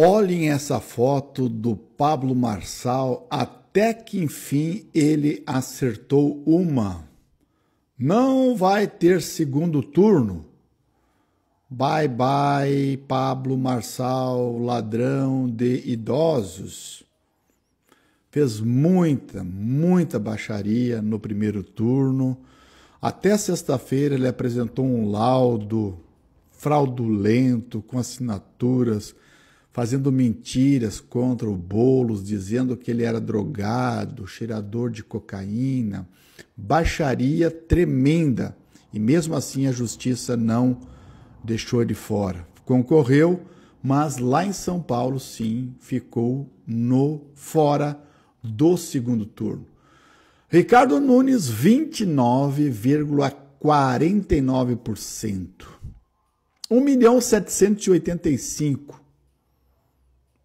Olhem essa foto do Pablo Marçal, até que enfim ele acertou uma. Não vai ter segundo turno. Bye bye, Pablo Marçal, ladrão de idosos. Fez muita, muita baixaria no primeiro turno. Até sexta-feira ele apresentou um laudo fraudulento com assinaturas fazendo mentiras contra o Bolos, dizendo que ele era drogado, cheirador de cocaína, baixaria tremenda. E mesmo assim a justiça não deixou ele fora. Concorreu, mas lá em São Paulo sim ficou no fora do segundo turno. Ricardo Nunes 29,49%. 1 milhão 785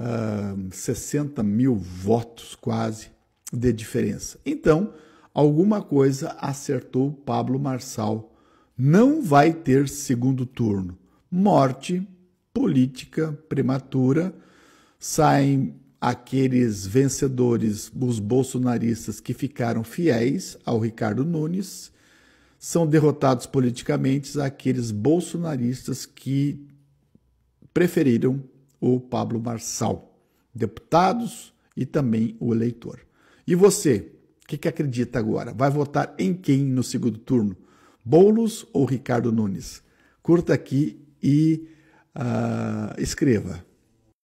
uh, 60 mil votos quase de diferença. Então, alguma coisa acertou Pablo Marçal. Não vai ter segundo turno. Morte política prematura. Saem aqueles vencedores, os bolsonaristas que ficaram fiéis ao Ricardo Nunes, são derrotados politicamente aqueles bolsonaristas que preferiram o Pablo Marçal, deputados e também o eleitor. E você, o que, que acredita agora? Vai votar em quem no segundo turno? Boulos ou Ricardo Nunes? Curta aqui e uh, escreva.